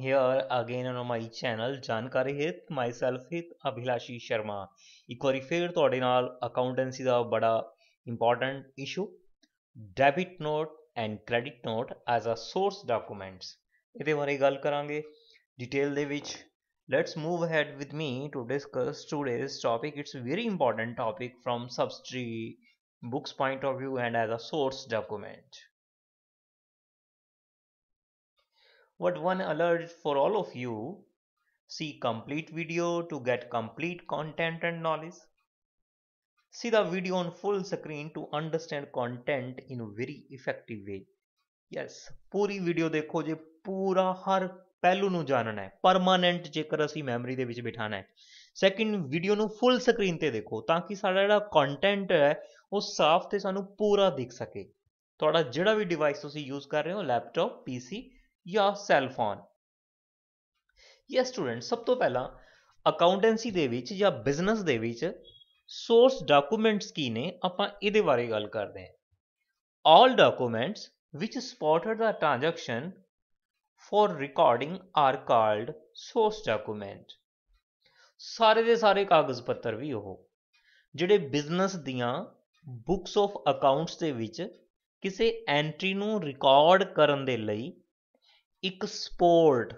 here again on my channel jankari Hit myself Hit abhilashi sharma ਇੱਕ ਵਾਰੀ ਫੇਰ ਤੁਹਾਡੇ ਨਾਲ ਅਕਾਊਂਟੈਂਸੀ ਦਾ ਬੜਾ important issue debit note and credit note as a source documents ਇਹਦੇ ਬਾਰੇ ਗੱਲ ਕਰਾਂਗੇ ਡਿਟੇਲ ਦੇ ਵਿੱਚ let's move ahead with me to discuss today's topic it's a very important topic from subsidy books point of view and as a source document what one alert for all of you see complete video to get complete content and knowledge see the video on full screen to understand content in a very effective way yes puri video dekho je pura har pehlu nu janana hai permanent jekar assi memory de vich bithana hai second video nu full screen te dekho taaki sada jada content hai oh saaf te sanu pura dikh sake ਤੁਹਾਡਾ ਜਿਹੜਾ ਵੀ device ਤੁਸੀਂ use ਕਰ ਰਹੇ ਹੋ laptop ਪੀਸੀ ਜਾਂ cellphone ਯਾ student ਸਭ ਤੋਂ ਪਹਿਲਾਂ ਅਕਾਊਂਟੈਂਸੀ ਦੇ ਵਿੱਚ ਜਾਂ ਬਿਜ਼ਨਸ ਦੇ ਵਿੱਚ ਸੋਰਸ ਡਾਕੂਮੈਂਟਸ ਕੀ ਨੇ ਆਪਾਂ ਇਹਦੇ ਬਾਰੇ ਗੱਲ ਕਰਦੇ ਹਾਂ all documents which spotted the transaction for recording are called source document ਸਾਰੇ ਦੇ ਸਾਰੇ ਕਾਗਜ਼ ਪੱਤਰ ਵੀ ਉਹ ਜਿਹੜੇ ਬਿਜ਼ਨਸ ਦੀਆਂ ਬੁੱਕਸ ਆਫ ਅਕਾਊਂਟਸ ਦੇ ਵਿੱਚ ਕਿਸੇ ਐਂਟਰੀ ਨੂੰ ਰਿਕਾਰਡ ਕਰਨ ਦੇ ਲਈ ਇੱਕ ਸਪੋਰਟ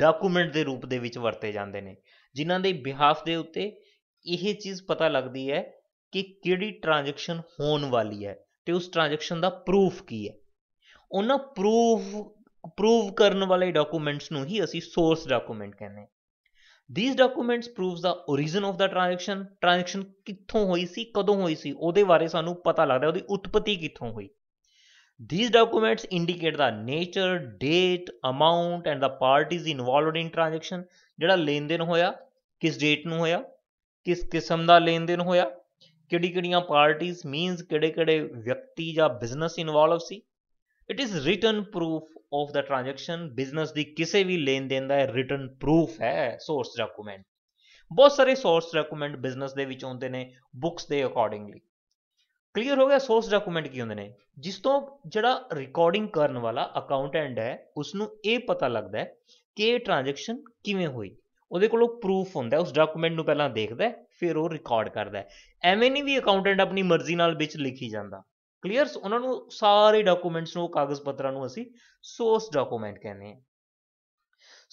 ਡਾਕੂਮੈਂਟ ਦੇ ਰੂਪ ਦੇ ਵਿੱਚ ਵਰਤੇ ਜਾਂਦੇ ਨੇ ਜਿਨ੍ਹਾਂ ਦੇ ਬਿਹਾਫ ਦੇ ਉੱਤੇ ਇਹ ਚੀਜ਼ ਪਤਾ ਲੱਗਦੀ ਹੈ ਕਿ ਕਿਹੜੀ ਟ੍ਰਾਂਜੈਕਸ਼ਨ ਹੋਣ ਵਾਲੀ ਹੈ ਤੇ ਉਸ ਟ੍ਰਾਂਜੈਕਸ਼ਨ ਦਾ ਪ੍ਰੂਫ ਕੀ ਹੈ ਉਹਨਾਂ ਪ੍ਰੂਫ ਪ੍ਰੂਵ ਕਰਨ ਵਾਲੇ ਡਾਕੂਮੈਂਟਸ ਨੂੰ ਹੀ ਅਸੀਂ ਸੋਰਸ ਡਾਕੂਮੈਂਟ ਕਹਿੰਦੇ ਹਾਂ these documents proves the origin of the transaction transaction ਕਿੱਥੋਂ ਹੋਈ ਸੀ ਕਦੋਂ ਹੋਈ ਸੀ ਉਹਦੇ ਬਾਰੇ ਸਾਨੂੰ ਪਤਾ ਲੱਗਦਾ ਉਹਦੀ ਉਤਪਤੀ ਕਿੱਥੋਂ ਹੋਈ These documents indicate the nature, date, amount and the parties involved in transaction ਜਿਹੜਾ ਲੈਣ ਦੇਣ ਹੋਇਆ ਕਿਸ ਡੇਟ ਨੂੰ ਹੋਇਆ ਕਿਸ ਕਿਸਮ ਦਾ ਲੈਣ ਦੇਣ ਹੋਇਆ ਕਿਹੜੀ ਕਿਹੜੀਆਂ ਪਾਰਟੀਆਂ ਮੀਨਸ ਕਿਹੜੇ ਕਿਹੜੇ ਵਿਅਕਤੀ ਜਾਂ ਬਿਜ਼ਨਸ ਇਨਵੋਲਵ ਸੀ it is written proof of the transaction business ਦੀ ਕਿਸੇ ਵੀ ਲੈਣ ਦੇਣ ਦਾ ਰਿਟਨ ਪ੍ਰੂਫ ਹੈ ਸੋਰਸ ਡਾਕੂਮੈਂਟ ਬਹੁਤ ਸਾਰੇ ਸੋਰਸ ਡਾਕੂਮੈਂਟ ਬਿਜ਼ਨਸ ਦੇ ਵਿੱਚ ਆਉਂਦੇ ਨੇ ਬੁੱਕਸ ਦੇ ਅਕੋਰਡਿੰਗਲੀ ਕਲੀਅਰ ਹੋ ਗਿਆ ਸੋਰਸ ਡਾਕੂਮੈਂਟ ਕੀ ਹੁੰਦੇ ਨੇ ਜਿਸ ਤੋਂ ਜਿਹੜਾ ਰਿਕਾਰਡਿੰਗ ਕਰਨ ਵਾਲਾ ਅਕਾਊਂਟੈਂਟ ਹੈ ਉਸ ਨੂੰ ਇਹ ਪਤਾ ਲੱਗਦਾ ਹੈ ਕਿ ਇਹ ਟ੍ਰਾਂਜੈਕਸ਼ਨ ਕਿਵੇਂ ਹੋਈ ਉਹਦੇ ਉਹ ਪ੍ਰੂਫ ਹੁੰਦਾ ਉਸ ਡਾਕੂਮੈਂਟ ਨੂੰ ਪਹਿਲਾਂ ਦੇਖਦਾ ਫਿਰ ਉਹ ਰਿਕਾਰਡ ਕਰਦਾ ਐਵੇਂ ਨਹੀਂ ਵੀ ਅਕਾਊਂਟੈਂਟ ਆਪਣੀ ਮਰਜ਼ੀ ਨਾਲ ਵਿੱਚ ਲਿਖੀ ਜਾਂਦਾ ਕਲੀਅਰਸ ਉਹਨਾਂ ਨੂੰ ਸਾਰੇ ਡਾਕੂਮੈਂਟਸ ਨੂੰ ਕਾਗਜ਼ ਪੱਤਰਾਂ ਨੂੰ ਅਸੀਂ ਸੋਰਸ ਡਾਕੂਮੈਂਟ ਕਹਿੰਦੇ ਹਾਂ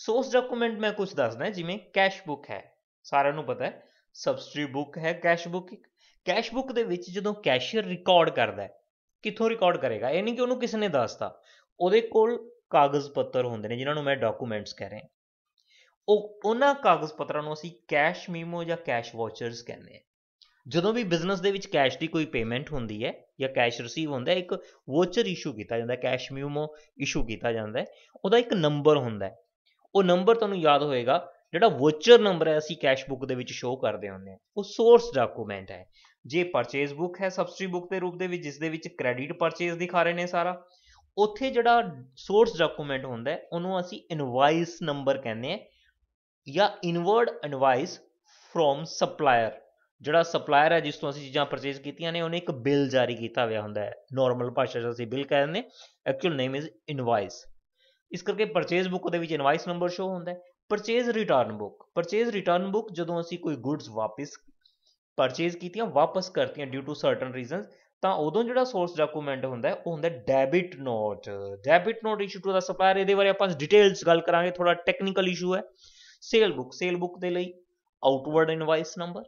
ਸੋਰਸ ਡਾਕੂਮੈਂਟ ਮੈਂ ਕੁਝ ਦੱਸਦਾ ਜਿਵੇਂ ਕੈਸ਼ ਬੁੱਕ ਹੈ ਸਾਰਿਆਂ ਨੂੰ ਪਤਾ ਹੈ ਸਬਸਿਡੀ ਬੁੱਕ ਹੈ ਕੈਸ਼ ਬੁੱਕ ਇੱਕ ਕੈਸ਼ ਬੁੱਕ ਦੇ ਵਿੱਚ ਜਦੋਂ ਕੈਸ਼ੀਅਰ ਰਿਕਾਰਡ ਕਰਦਾ ਕਿੱਥੋਂ ਰਿਕਾਰਡ ਕਰੇਗਾ ਇਹ ਨਹੀਂ ਕਿ ਉਹਨੂੰ ਕਿਸੇ ਨੇ ਦੱਸਤਾ ਉਹਦੇ ਕੋਲ ਕਾਗਜ਼ ਪੱਤਰ ਹੁੰਦੇ ਨੇ ਜਿਨ੍ਹਾਂ ਨੂੰ ਮੈਂ ਡਾਕੂਮੈਂਟਸ ਕਹਿ ਰਿਹਾ ਉਹ ਉਹਨਾਂ ਕਾਗਜ਼ ਪੱਤਰਾਂ ਨੂੰ ਅਸੀਂ ਕੈਸ਼ ਮੀਮੋ ਜਾਂ ਕੈਸ਼ ਵਾਚਰਸ ਕਹਿੰਦੇ ਆ ਜਦੋਂ ਵੀ ਬਿਜ਼ਨਸ ਦੇ ਵਿੱਚ ਕੈਸ਼ ਦੀ ਕੋਈ ਪੇਮੈਂਟ ਹੁੰਦੀ ਹੈ ਜਾਂ ਕੈਸ਼ ਰਿਸੀਵ ਹੁੰਦਾ ਹੈ ਇੱਕ ਵਾਚਰ ਇਸ਼ੂ ਕੀਤਾ ਜਾਂਦਾ ਕੈਸ਼ ਮੀਮੋ ਇਸ਼ੂ ਕੀਤਾ ਜਾਂਦਾ ਹੈ ਉਹਦਾ ਇੱਕ ਨੰਬਰ ਹੁੰਦਾ ਹੈ ਉਹ ਨੰਬਰ ਤੁਹਾਨੂੰ ਯਾਦ ਹੋਏਗਾ ਜਿਹੜਾ ਵਾਚਰ ਨੰਬਰ ਹੈ ਅਸੀਂ ਕੈਸ਼ ਬੁੱਕ ਦੇ ਵਿੱਚ ਸ਼ੋਅ ਕਰਦੇ ਹੁੰਦੇ ਆ ਉਹ ਸੋਰਸ ਡਾਕੂਮੈਂਟ ਹੈ ਜੇ ਪਰਚੇਸ ਬੁੱਕ ਹੈ ਸਬਸਿਡੀ ਬੁੱਕ ਦੇ ਰੂਪ ਦੇ ਵਿੱਚ ਜਿਸ ਦੇ ਵਿੱਚ ਕ੍ਰੈਡਿਟ ਪਰਚੇਸ ਦਿਖਾ ਰਹੇ ਨੇ ਸਾਰਾ ਉੱਥੇ ਜਿਹੜਾ ਸੋਰਸ ਡਾਕੂਮੈਂਟ ਹੁੰਦਾ ਉਹਨੂੰ ਅਸੀਂ ਇਨਵਾਇਸ ਨੰਬਰ ਕਹਿੰਦੇ ਆ ਜਾਂ ਇਨਵਰਡ ਇਨਵਾਇਸ ਫਰੋਮ ਸਪਲਾਇਰ ਜਿਹੜਾ ਸਪਲਾਇਰ ਹੈ ਜਿਸ ਤੋਂ ਅਸੀਂ ਚੀਜ਼ਾਂ ਪਰਚੇਸ ਕੀਤੀਆਂ ਨੇ ਉਹਨੇ ਇੱਕ ਬਿੱਲ ਜਾਰੀ ਕੀਤਾ ਹੋਇਆ ਹੁੰਦਾ ਹੈ ਨਾਰਮਲ ਭਾਸ਼ਾ 'ਚ ਅਸੀਂ ਬਿੱਲ ਕਹਿੰਦੇ ਨੇ ਐਕਚੁਅਲ ਨੇਮ ਇਜ਼ ਇਨਵਾਇਸ ਇਸ ਕਰਕੇ ਪਰਚੇਸ ਬੁੱਕ ਦੇ ਵਿੱਚ ਇਨਵਾਇਸ ਨੰਬਰ ਸ਼ੋ ਹੁੰਦਾ ਹੈ purchase return book purchase return book ਜਦੋਂ ਅਸੀਂ ਕੋਈ ਗੁੱਡਸ ਵਾਪਸ ਪਰਚੇਸ ਕੀਤੀਆਂ ਵਾਪਸ ਕਰਤੀਆਂ ਡਿਊ ਟੂ ਸਰਟਨ ਰੀਜ਼ਨਸ ਤਾਂ ਉਦੋਂ ਜਿਹੜਾ ਸੋਰਸ ਡਾਕੂਮੈਂਟ ਹੁੰਦਾ ਉਹ ਹੁੰਦਾ debit note debit note issue to the supplier ਇਹਦੇ ਬਾਰੇ ਆਪਾਂ ਡਿਟੇਲਸ ਗੱਲ ਕਰਾਂਗੇ ਥੋੜਾ ਟੈਕਨੀਕਲ ਇਸ਼ੂ ਹੈ ਸੇਲ ਬੁੱਕ ਸੇਲ ਬੁੱਕ ਦੇ ਲਈ outward invoice number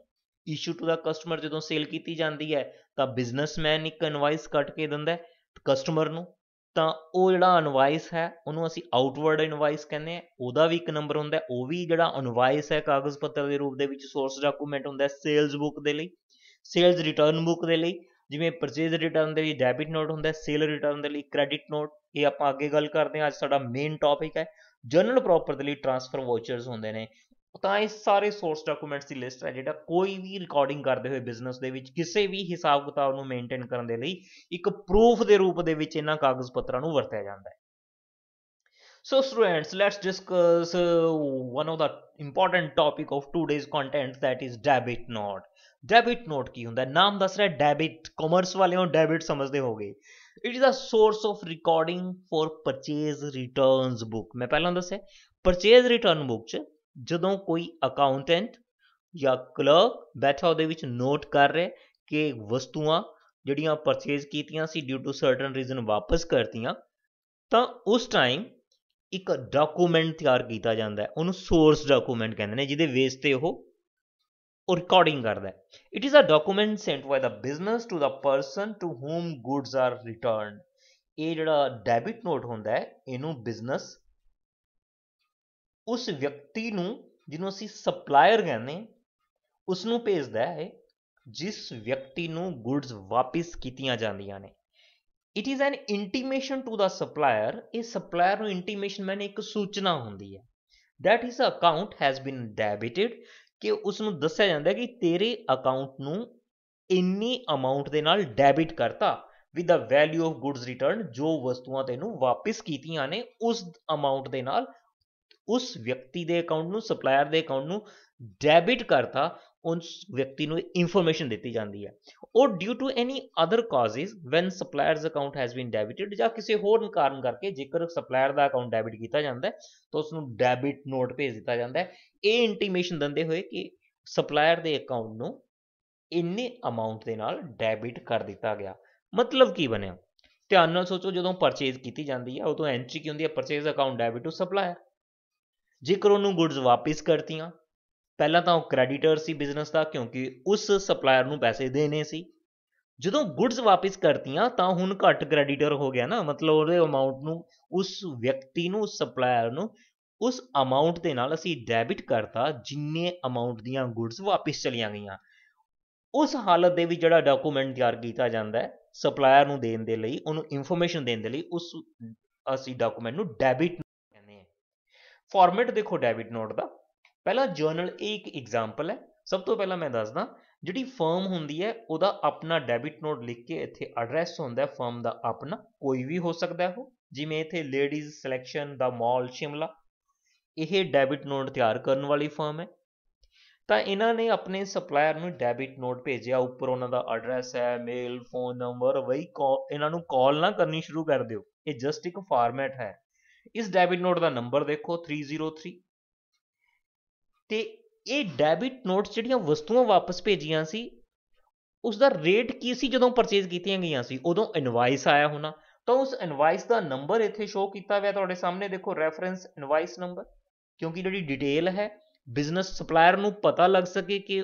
issue to the customer ਜਦੋਂ ਸੇਲ ਕੀਤੀ ਜਾਂਦੀ ਹੈ ਤਾਂ ਬਿਜ਼ਨਸਮੈਨ ਇੱਕ ਇਨਵਾਇਸ ਕੱਟ ਕੇ ਦਿੰਦਾ ਕਸਟਮਰ ਨੂੰ ਤਾਂ ਉਹ ਜਿਹੜਾ ਅਨਵਾਇਸ ਹੈ ਉਹਨੂੰ ਅਸੀਂ ਆਊਟਵਰਡ ਇਨਵਾਇਸ ਕਹਿੰਦੇ ਆ ਉਹਦਾ ਵੀ ਇੱਕ ਨੰਬਰ ਹੁੰਦਾ ਉਹ ਵੀ ਜਿਹੜਾ ਅਨਵਾਇਸ ਹੈ ਕਾਗਜ਼ ਪੱਤਰ ਦੇ ਰੂਪ ਦੇ ਵਿੱਚ ਸੋਰਸ ਡਾਕੂਮੈਂਟ ਹੁੰਦਾ ਸੇਲਸ ਬੁੱਕ ਦੇ ਲਈ ਸੇਲਸ ਰਿਟਰਨ ਬੁੱਕ ਦੇ ਲਈ ਜਿਵੇਂ ਪਰਚੇਜ਼ ਰਿਟਰਨ ਦੇ ਲਈ ਡੈਬਿਟ ਨੋਟ ਹੁੰਦਾ ਸੇਲ ਰਿਟਰਨ ਦੇ ਲਈ ਕ੍ਰੈਡਿਟ ਨੋਟ ਇਹ ਆਪਾਂ ਅੱਗੇ ਗੱਲ ਕਰਦੇ ਆ ਅੱਜ ਸਾਡਾ ਮੇਨ ਟੌਪਿਕ ਹੈ ਜਨਰਲ ਪ੍ਰੋਪਰ ਦੇ ਲਈ ਟ੍ਰਾਂਸਫਰ ਵਾਊਚਰਸ ਹੁੰਦੇ ਨੇ ਤਾਂ ਇਹ ਸਾਰੇ ਸੋਰਸ ਡਾਕੂਮੈਂਟਸ ਦੀ ਲਿਸਟ ਹੈ ਜਿਹੜਾ ਕੋਈ ਵੀ ਰਿਕਾਰਡਿੰਗ ਕਰਦੇ ਹੋਏ ਬਿਜ਼ਨਸ ਦੇ ਵਿੱਚ ਕਿਸੇ ਵੀ ਹਿਸਾਬ ਕਿਤਾਬ ਨੂੰ ਮੇਨਟੇਨ ਕਰਨ ਦੇ ਲਈ ਇੱਕ ਪ੍ਰੂਫ ਦੇ ਰੂਪ ਦੇ ਵਿੱਚ ਇਹਨਾਂ ਕਾਗਜ਼ ਪੱਤਰਾਂ ਨੂੰ ਵਰਤਿਆ ਜਾਂਦਾ ਹੈ so students let's discuss one of the important topic of today's content that is debit note debit note ਕੀ ਹੁੰਦਾ ਨਾਮ ਦੱਸ ਰਿਹਾ ਡੈਬਿਟ ਕਾਮਰਸ ਵਾਲੇ ਹੋ ਡੈਬਿਟ ਸਮਝਦੇ ਹੋਗੇ it is a source of recording for purchase returns book ਮੈਂ ਪਹਿਲਾਂ ਦੱਸਿਆ ਪਰਚੇਜ਼ ਰਿਟਰਨ ਬੁੱਕ ਚ ਜਦੋਂ ਕੋਈ ਅਕਾਊਂਟੈਂਟ ਜਾਂ ਕਲਰਕ ਬੈਠਾ ਉਹਦੇ ਵਿੱਚ ਨੋਟ ਕਰ ਰਿਹਾ ਕਿ ਵਸਤੂਆਂ ਜਿਹੜੀਆਂ ਪਰਚੇਜ਼ ਕੀਤੀਆਂ ਸੀ ਡਿਊ ਟੂ ਸਰਟਨ ਰੀਜ਼ਨ ਵਾਪਸ ਕਰਤੀਆਂ ਤਾਂ ਉਸ ਟਾਈਮ ਇੱਕ ਡਾਕੂਮੈਂਟ ਤਿਆਰ ਕੀਤਾ ਜਾਂਦਾ ਹੈ ਉਹਨੂੰ ਸੋਰਸ ਡਾਕੂਮੈਂਟ ਕਹਿੰਦੇ ਨੇ ਜਿਹਦੇ ਬੇਸ ਤੇ ਉਹ ਰਿਕਾਰਡਿੰਗ ਕਰਦਾ ਹੈ it is a document sent by the business to the person to whom goods are returned ਇਹ ਜਿਹੜਾ ਡੈਬਿਟ ਨੋਟ ਹੁੰਦਾ ਹੈ ਇਹਨੂੰ ਬਿਜ਼ਨਸ ਉਸ ਵਿਅਕਤੀ ਨੂੰ ਜਿਹਨੂੰ ਅਸੀਂ ਸਪਲਾਇਰ ਕਹਿੰਦੇ ਉਸ ਨੂੰ ਭੇਜਦਾ ਹੈ ਜਿਸ ਵਿਅਕਤੀ ਨੂੰ ਗੁੱਡਸ ਵਾਪਿਸ ਕੀਤੀਆਂ ਜਾਂਦੀਆਂ ਨੇ it is an intimation to the supplier ਇਹ ਸਪਲਾਇਰ ਨੂੰ ਇੰਟੀਮੇਸ਼ਨ ਮੈਨੇ ਇੱਕ ਸੂਚਨਾ ਹੁੰਦੀ ਹੈ that his account has been debited ਕਿ ਉਸ ਨੂੰ ਦੱਸਿਆ ਜਾਂਦਾ ਕਿ ਤੇਰੇ ਅਕਾਊਂਟ ਨੂੰ ਇੰਨੀ ਅਮਾਉਂਟ ਦੇ ਨਾਲ ਡੈਬਿਟ ਕਰਤਾ with the value of goods return ਜੋ ਵਸਤੂਆਂ ਤੈਨੂੰ ਵਾਪਿਸ ਕੀਤੀਆਂ ਨੇ ਉਸ ਅਮਾਉਂਟ ਦੇ ਨਾਲ ਉਸ ਵਿਅਕਤੀ ਦੇ ਅਕਾਊਂਟ ਨੂੰ ਸਪਲਾਇਰ ਦੇ ਅਕਾਊਂਟ ਨੂੰ ਡੈਬਿਟ ਕਰਤਾ ਉਸ ਵਿਅਕਤੀ ਨੂੰ ਇਨਫੋਰਮੇਸ਼ਨ ਦਿੱਤੀ ਜਾਂਦੀ ਹੈ or due to any other causes when supplier's account has been debited ਜਾਂ ਕਿਸੇ ਹੋਰ ਕਾਰਨ ਕਰਕੇ ਜੇਕਰ ਸਪਲਾਇਰ ਦਾ ਅਕਾਊਂਟ ਡੈਬਿਟ ਕੀਤਾ ਜਾਂਦਾ ਹੈ ਤਾਂ ਉਸ ਨੂੰ ਡੈਬਿਟ ਨੋਟ ਭੇਜ ਦਿੱਤਾ ਜਾਂਦਾ ਹੈ ਇਹ ਇਨਟੀਮੇਸ਼ਨ ਦਿੰਦੇ ਹੋਏ ਕਿ ਸਪਲਾਇਰ ਦੇ ਅਕਾਊਂਟ ਨੂੰ ਇੰਨੇ ਅਮਾਉਂਟ ਦੇ ਨਾਲ ਡੈਬਿਟ ਕਰ ਦਿੱਤਾ ਗਿਆ ਮਤਲਬ ਕੀ ਬਣਿਆ ਧਿਆਨ ਨਾਲ ਸੋਚੋ ਜਦੋਂ ਪਰਚੇਜ਼ ਕੀਤੀ ਜਾਂਦੀ ਹੈ ਉਦੋਂ ਐਂਟਰੀ ਕੀ ਹੁੰਦੀ ਹੈ purchase account debit to supplier ਜੇਕਰ ਉਹਨੂੰ ਗੁੱਡਸ ਵਾਪਸ ਕਰਤੀਆਂ ਪਹਿਲਾਂ ਤਾਂ ਉਹ ਕ੍ਰੈਡੀਟਰ ਸੀ ਬਿਜ਼ਨਸ ਦਾ ਕਿਉਂਕਿ ਉਸ ਸਪਲਾਇਰ ਨੂੰ ਪੈਸੇ ਦੇਣੇ ਸੀ ਜਦੋਂ ਗੁੱਡਸ ਵਾਪਸ ਕਰਤੀਆਂ ਤਾਂ ਹੁਣ ਘੱਟ ਕ੍ਰੈਡੀਟਰ ਹੋ ਗਿਆ ਨਾ ਮਤਲਬ ਉਹਦੇ ਅਮਾਉਂਟ ਨੂੰ ਉਸ ਵਿਅਕਤੀ ਨੂੰ ਉਸ ਸਪਲਾਇਰ ਨੂੰ ਉਸ ਅਮਾਉਂਟ ਦੇ ਨਾਲ ਅਸੀਂ ਡੈਬਿਟ ਕਰਤਾ ਜਿੰਨੇ ਅਮਾਉਂਟ ਦੀਆਂ ਗੁੱਡਸ ਵਾਪਸ ਚਲੀਆਂ ਗਈਆਂ ਉਸ ਹਾਲਤ ਦੇ ਵਿੱਚ ਜਿਹੜਾ ਡਾਕੂਮੈਂਟ ਤਿਆਰ ਕੀਤਾ ਜਾਂਦਾ ਹੈ ਸਪਲਾਇਰ ਨੂੰ ਦੇਣ ਦੇ ਲਈ ਉਹਨੂੰ ਇਨਫੋਰਮੇਸ਼ਨ ਦੇਣ ਦੇ ਲਈ ਉਸ ਅਸੀਂ ਡਾਕੂਮੈਂਟ ਨੂੰ ਡੈਬਿਟ ਫਾਰਮੈਟ ਦੇਖੋ ਡੈਬਿਟ ਨੋਟ ਦਾ ਪਹਿਲਾ ਜਰਨਲ ਇਹ ਇੱਕ ਐਗਜ਼ਾਮਪਲ ਹੈ ਸਭ ਤੋਂ ਪਹਿਲਾਂ ਮੈਂ ਦੱਸਦਾ ਜਿਹੜੀ ਫਰਮ ਹੁੰਦੀ ਹੈ ਉਹਦਾ ਆਪਣਾ ਡੈਬਿਟ ਨੋਟ ਲਿਖ ਕੇ ਇੱਥੇ ਐਡਰੈਸ ਹੁੰਦਾ ਹੈ ਫਰਮ ਦਾ ਆਪਣਾ ਕੋਈ ਵੀ ਹੋ ਸਕਦਾ ਹੈ ਉਹ ਜਿਵੇਂ ਇੱਥੇ ਲੇਡੀਜ਼ ਸਿਲੈਕਸ਼ਨ ਦਾ ਮਾਲ ਸ਼ਿਮਲਾ ਇਹ ਡੈਬਿਟ ਨੋਟ ਤਿਆਰ ਕਰਨ ਵਾਲੀ ਫਰਮ ਹੈ ਤਾਂ ਇਹਨਾਂ ਨੇ ਆਪਣੇ ਸਪਲਾਇਰ ਨੂੰ ਡੈਬਿਟ ਨੋਟ ਭੇਜਿਆ ਉੱਪਰ ਉਹਨਾਂ ਦਾ ਐਡਰੈਸ ਹੈ ਮੇਲ ਫੋਨ ਨੰਬਰ ਵਈ ਇਹਨਾਂ ਨੂੰ ਕਾਲ ਨਾ ਕਰਨੀ ਸ਼ੁਰੂ ਕਰ ਦਿਓ ਇਹ ਜਸਟ ਇੱਕ ਫਾਰਮੈਟ ਹੈ ਇਸ ਡੈਬਿਟ ਨੋਟ ਦਾ ਨੰਬਰ ਦੇਖੋ 303 ਤੇ ਇਹ ਡੈਬਿਟ ਨੋਟ ਜਿਹੜੀਆਂ ਵਸਤੂਆਂ ਵਾਪਸ ਭੇਜੀਆਂ ਸੀ ਉਸ ਦਾ ਰੇਟ ਕੀ ਸੀ ਜਦੋਂ ਪਰਚੇਸ ਕੀਤੀਆਂ ਗਈਆਂ ਸੀ ਉਦੋਂ ਇਨਵਾਇਸ ਆਇਆ ਹੋਣਾ ਤਾਂ ਉਸ ਇਨਵਾਇਸ ਦਾ ਨੰਬਰ ਇੱਥੇ ਸ਼ੋਅ ਕੀਤਾ ਹੋਇਆ ਤੁਹਾਡੇ ਸਾਹਮਣੇ ਦੇਖੋ ਰੈਫਰੈਂਸ ਇਨਵਾਇਸ ਨੰਬਰ ਕਿਉਂਕਿ ਜਿਹੜੀ ਡਿਟੇਲ ਹੈ ਬਿਜ਼ਨਸ ਸਪਲਾਇਰ ਨੂੰ ਪਤਾ ਲੱਗ ਸਕੇ ਕਿ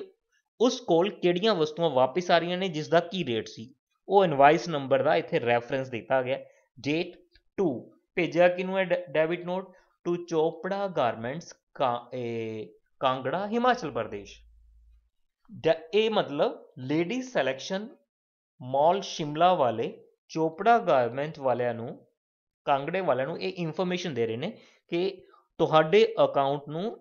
ਉਸ ਕੋਲ ਕਿਹੜੀਆਂ ਵਸਤੂਆਂ ਵਾਪਸ ਆ ਰਹੀਆਂ ਨੇ ਜਿਸ ਦਾ ਕੀ ਰੇਟ ਸੀ ਉਹ ਇਨਵਾਇਸ ਨੰਬਰ ਦਾ ਇੱਥੇ ਰੈਫਰੈਂਸ ਦਿੱਤਾ ਗਿਆ ਡੇਟ 2 ਭੇਜਿਆ ਕਿਨੂੰ ਹੈ debit note to Chopra garments Kangra Himachal Pradesh ਇਹ ਮਤਲਬ ਲੇਡੀ ਸਿਲੈਕਸ਼ਨ ਮਾਲ ਸ਼ਿਮਲਾ ਵਾਲੇ ਚੋਪੜਾ ਗਾਰਮੈਂਟ ਵਾਲਿਆਂ ਨੂੰ ਕਾਂਗੜੇ ਵਾਲਿਆਂ ਨੂੰ ਇਹ ਇਨਫੋਰਮੇਸ਼ਨ ਦੇ ਰਹੇ ਨੇ ਕਿ ਤੁਹਾਡੇ ਅਕਾਊਂਟ ਨੂੰ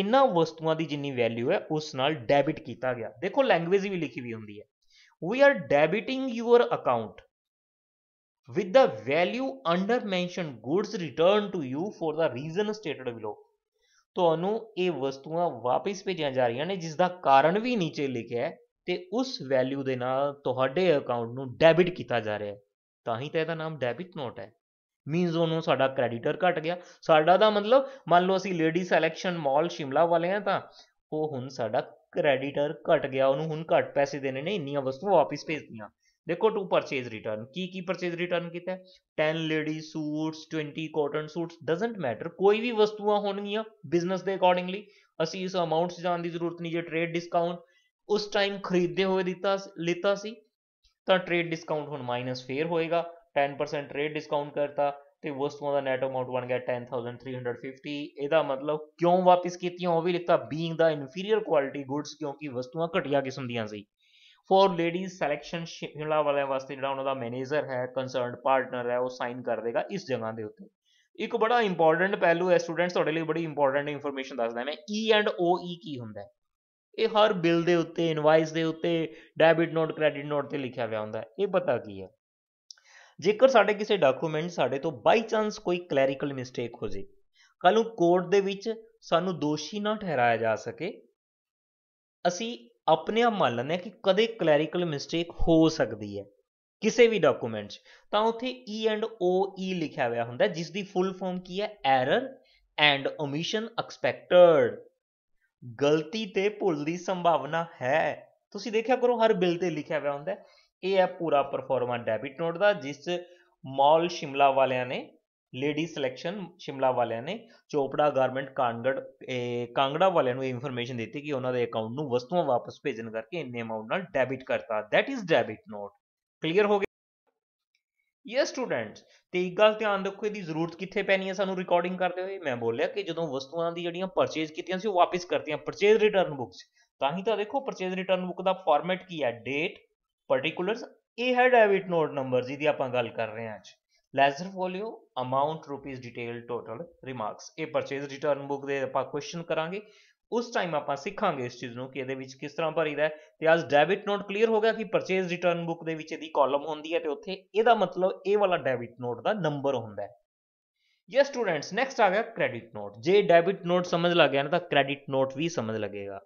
ਇਨ੍ਹਾਂ ਵਸਤੂਆਂ ਦੀ ਜਿੰਨੀ ਵੈਲਿਊ ਹੈ ਉਸ ਨਾਲ ਡੈਬਿਟ ਕੀਤਾ ਗਿਆ ਦੇਖੋ ਲੈਂਗੁਏਜ ਵੀ ਲਿਖੀ ਵੀ ਹੁੰਦੀ ਹੈ we are debiting your account with the value under mentioned goods returned to you for the reason stated below ਤੁਹਾਨੂੰ ਇਹ ਵਸਤੂਆਂ ਵਾਪਸ ਭੇਜੀਆਂ ਜਾ ਰਹੀਆਂ ਨੇ ਜਿਸ ਦਾ ਕਾਰਨ ਵੀ ਨੀਚੇ ਲਿਖਿਆ ਹੈ ਤੇ ਉਸ ਵੈਲਿਊ ਦੇ ਨਾਲ ਤੁਹਾਡੇ ਅਕਾਊਂਟ ਨੂੰ ਡੈਬਿਟ ਕੀਤਾ ਜਾ ਰਿਹਾ ਹੈ ਤਾਂ ਹੀ ਤਾਂ ਇਹਦਾ ਨਾਮ ਡੈਬਿਟ ਨੋਟ ਹੈ ਮੀਨਸ ਉਹਨੂੰ ਸਾਡਾ ਕ੍ਰੈਡੀਟਰ ਘਟ ਗਿਆ ਸਾਡਾ ਦਾ ਮਤਲਬ ਮੰਨ ਲਓ ਅਸੀਂ ਲੇਡੀ ਸਿਲੈਕਸ਼ਨ ਮਾਲ ਸ਼ਿਮਲਾ ਵਾਲੇ ਆ ਤਾਂ ਉਹ ਹੁਣ ਸਾਡਾ ਕ੍ਰੈਡੀਟਰ ਘਟ ਗਿਆ ਉਹਨੂੰ ਹੁਣ ਘੱਟ ਪੈਸੇ ਦੇਣੇ ਨੇ ਇੰਨੀਆਂ ਵਸਤੂਆਂ ਵਾਪਸ ਭੇਜਦੀਆਂ ਦੇਖੋ ਟੂ ਪਰਚੇਸ ਰਿਟਰਨ ਕੀ ਕੀ ਪਰਚੇਸ ਰਿਟਰਨ ਕੀਤਾ 10 lady suits 20 cotton suits doesn't matter ਕੋਈ ਵੀ ਵਸਤੂਆਂ ਹੋਣਗੀਆਂ ਬਿਜ਼ਨਸ ਦੇ ਅਕੋਰਡਿੰਗਲੀ ਅਸੀਂ ਇਸ ਅਮਾਉਂਟ ਜਾਣ ਦੀ ਜ਼ਰੂਰਤ ਨਹੀਂ ਜੇ ਟ੍ਰੇਡ ਡਿਸਕਾਊਂਟ ਉਸ ਟਾਈਮ ਖਰੀਦਦੇ ਹੋਏ ਦਿੱਤਾ ਲਿੱਤਾ ਸੀ ਤਾਂ ਟ੍ਰੇਡ ਡਿਸਕਾਊਂਟ ਹੁਣ ਮਾਈਨਸ ਫੇਅਰ ਹੋਏਗਾ 10% ਟ੍ਰੇਡ ਡਿਸਕਾਊਂਟ ਕਰਤਾ ਤੇ ਵਸਤੂਆਂ ਦਾ ਨੈਟ ਅਮਾਉਂਟ ਬਣ ਗਿਆ 10350 ਇਹਦਾ ਮਤਲਬ ਕਿਉਂ ਵਾਪਸ ਕੀਤੀਆਂ ਉਹ ਵੀ ਲਿਖਤਾ being the inferior quality goods ਕਿਉਂਕਿ ਵਸਤੂਆਂ ਘਟੀਆ ਕਿਸਮ ਦੀਆਂ ਸੀ ਫੋਰ ਲੇਡੀਜ਼ ਸਿਲੈਕਸ਼ਨ ਸ਼ਿਮਲਾ ਵਾਲੇ ਵਾਸਤੇ ਜਿਹੜਾ ਉਹਨਾਂ ਦਾ ਮੈਨੇਜਰ ਹੈ ਕੰਸਰਨਡ ਪਾਰਟਨਰ ਹੈ ਉਹ ਸਾਈਨ ਕਰ ਦੇਗਾ ਇਸ ਜਗ੍ਹਾ ਦੇ ਉੱਤੇ ਇੱਕ ਬੜਾ ਇੰਪੋਰਟੈਂਟ ਪਹਿਲੂ ਹੈ ਸਟੂਡੈਂਟਸ ਤੁਹਾਡੇ ਲਈ ਬੜੀ ਇੰਪੋਰਟੈਂਟ ਇਨਫੋਰਮੇਸ਼ਨ ਦੱਸਦਾ ਮੈਂ ਈ ਐਂਡ ਓ ਈ ਕੀ ਹੁੰਦਾ ਹੈ ਇਹ ਹਰ ਬਿੱਲ ਦੇ ਉੱਤੇ ਇਨਵਾਇਸ ਦੇ ਉੱਤੇ ਡੈਬਿਟ ਨੋਟ ਕ੍ਰੈਡਿਟ ਨੋਟ ਤੇ ਲਿਖਿਆ ਹੋਇਆ ਹੁੰਦਾ ਇਹ ਪਤਾ ਕੀ ਹੈ ਜੇਕਰ ਸਾਡੇ ਕਿਸੇ ਡਾਕੂਮੈਂਟ ਸਾਡੇ ਤੋਂ ਬਾਈ ਚਾਂਸ ਕੋਈ ਕਲੈਰੀਕਲ ਮਿਸਟੇਕ ਹੋ ਜੇ ਕੱਲ ਨੂੰ ਕੋਰਟ ਦੇ ਵਿੱਚ ਸਾਨੂੰ ਦੋਸ਼ੀ ਨਾ ਠਹਿਰਾਇਆ ਜਾ ਸਕੇ ਅਸੀਂ ਆਪਣੇ ਆਪ ਮੰਨ ਲੈਂਦੇ ਆ ਕਿ ਕਦੇ ਕਲੈਰੀਕਲ ਮਿਸਟੇਕ ਹੋ ਸਕਦੀ ਹੈ ਕਿਸੇ ਵੀ ਡਾਕੂਮੈਂਟ 'ਚ ਤਾਂ ਉੱਥੇ E ਐਂਡ O E ਲਿਖਿਆ ਹੋਇਆ ਹੁੰਦਾ ਜਿਸ ਦੀ ਫੁੱਲ ਫਾਰਮ ਕੀ ਹੈ ਐਰਰ ਐਂਡ ਓਮਿਸ਼ਨ ਐਕਸਪੈਕਟਡ ਗਲਤੀ ਤੇ ਭੁੱਲ ਦੀ ਸੰਭਾਵਨਾ ਹੈ ਤੁਸੀਂ ਦੇਖਿਆ ਕਰੋ ਹਰ ਬਿੱਲ ਤੇ ਲਿਖਿਆ ਹੋਇਆ ਹੁੰਦਾ ਇਹ ਹੈ ਪੂਰਾ ਪਰਫਾਰਮਾ ਡੈਬਿਟ ਨੋਟ ਦਾ ਜਿਸ ਮਾਲ ਸ਼ਿਮਲਾ ਵਾਲਿਆਂ ਨੇ ਲੇਡੀ ਸਿਲੈਕਸ਼ਨ ਸ਼ਿਮਲਾ ਵਾਲਿਆਂ ਨੇ ਚੋਪੜਾ ਗਾਰਮੈਂਟ ਕਾਂਗੜ ਕਾਂਗੜਾ ਵਾਲਿਆਂ ਨੂੰ ਇਨਫੋਰਮੇਸ਼ਨ ਦਿੱਤੀ ਕਿ ਉਹਨਾਂ ਦੇ ਅਕਾਊਂਟ ਨੂੰ ਵਸਤੂਆਂ ਵਾਪਸ ਭੇਜਣ ਕਰਕੇ ਇੰਨੇ ਅਮਾਉਂਟ ਨਾਲ ਡੈਬਿਟ ਕਰਤਾ that is debit note clear ਹੋ ਗਿਆ ਯੇ ਸਟੂਡੈਂਟਸ ਤੇ ਇੱਕ ਗੱਲ ਧਿਆਨ ਰੱਖੋ ਇਹਦੀ ਜ਼ਰੂਰਤ ਕਿੱਥੇ ਪੈਣੀ ਹੈ ਸਾਨੂੰ ਰਿਕਾਰਡਿੰਗ ਕਰਦੇ ਹੋਏ ਮੈਂ ਬੋਲਿਆ ਕਿ ਜਦੋਂ ਵਸਤੂਆਂ ਦੀ ਜਿਹੜੀਆਂ ਪਰਚੇਜ਼ ਕੀਤੀਆਂ ਸੀ ਉਹ ਵਾਪਸ ਕਰਤੀਆਂ ਪਰਚੇਜ਼ ਰਿਟਰਨ ਬੁੱਕਸ ਤਾਂ ਹੀ ਤਾਂ ਦੇਖੋ ਪਰਚੇਜ਼ ਰਿਟਰਨ ਬੁੱਕ ਦਾ ਫਾਰਮੈਟ ਕੀ ਹੈ ਡੇਟ ਪਾਰਟਿਕੂਲਰਸ ਇਹ ਹੈ ਡੈਬਿਟ ਨੋਟ ਨੰਬਰ ਜਿਹਦੀ ਆਪਾਂ ਗੱਲ ਕਰ ਰਹੇ ਹਾਂ ਅੱਜ ledger folio amount rupees detail total remarks ਇਹ ਪਰਚੇਸ ਰਿਟਰਨ ਬੁੱਕ ਦੇ ਆਪਾਂ ਕੁਐਸਚਨ ਕਰਾਂਗੇ ਉਸ ਟਾਈਮ ਆਪਾਂ ਸਿੱਖਾਂਗੇ ਇਸ ਚੀਜ਼ ਨੂੰ ਕਿ ਇਹਦੇ ਵਿੱਚ ਕਿਸ ਤਰ੍ਹਾਂ ਭਰੀਦਾ ਹੈ ਤੇ ਅੱਜ ਡੈਬਿਟ ਨੋਟ ਕਲੀਅਰ ਹੋ ਗਿਆ ਕਿ ਪਰਚੇਸ ਰਿਟਰਨ ਬੁੱਕ ਦੇ ਵਿੱਚ ਇਹਦੀ ਕਾਲਮ ਹੁੰਦੀ ਹੈ ਤੇ ਉੱਥੇ ਇਹਦਾ ਮਤਲਬ ਇਹ ਵਾਲਾ ਡੈਬਿਟ ਨੋਟ ਦਾ ਨੰਬਰ ਹੁੰਦਾ ਹੈ ਯੇ ਸਟੂਡੈਂਟਸ ਨੈਕਸਟ ਆ ਗਿਆ ਕ੍ਰੈਡਿਟ ਨੋਟ ਜੇ ਡੈਬਿਟ ਨੋਟ ਸਮਝ ਲੱਗ ਗਿਆ ਨਾ ਤਾਂ ਕ੍ਰੈਡਿਟ ਨੋਟ ਵੀ ਸਮਝ ਲੱਗੇਗਾ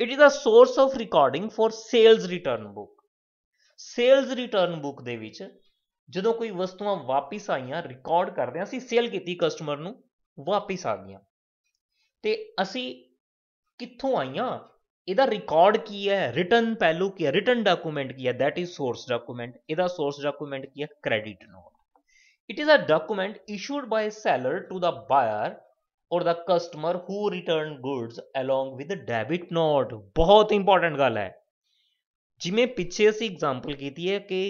it is a source of recording for sales return book sales return book ਦੇ ਵਿੱਚ ਜਦੋਂ ਕੋਈ ਵਸਤੂਆਂ ਵਾਪਿਸ ਆਈਆਂ ਰਿਕਾਰਡ ਕਰਦੇ ਹਾਂ ਅਸੀਂ ਸੇਲ ਕੀਤੀ ਕਸਟਮਰ ਨੂੰ ਵਾਪਿਸ ਆ ਗਈਆਂ ਤੇ ਅਸੀਂ ਕਿੱਥੋਂ ਆਈਆਂ ਇਹਦਾ ਰਿਕਾਰਡ ਕੀ ਹੈ ਰਿਟਰਨ ਪਹਿਲੂ ਕੀ ਹੈ ਰਿਟਰਨ ਡਾਕੂਮੈਂਟ ਕੀ ਹੈ ਥੈਟ ਇਜ਼ ਸੋਰਸ ਡਾਕੂਮੈਂਟ ਇਹਦਾ ਸੋਰਸ ਡਾਕੂਮੈਂਟ ਕੀ ਹੈ credit note it is a document issued by seller to the buyer or the customer who return goods along with debit note ਬਹੁਤ important ਗੱਲ ਹੈ ਜਿਵੇਂ ਪਿੱਛੇ ਅਸੀਂ ਐਗਜ਼ਾਮਪਲ ਕੀਤੀ ਹੈ ਕਿ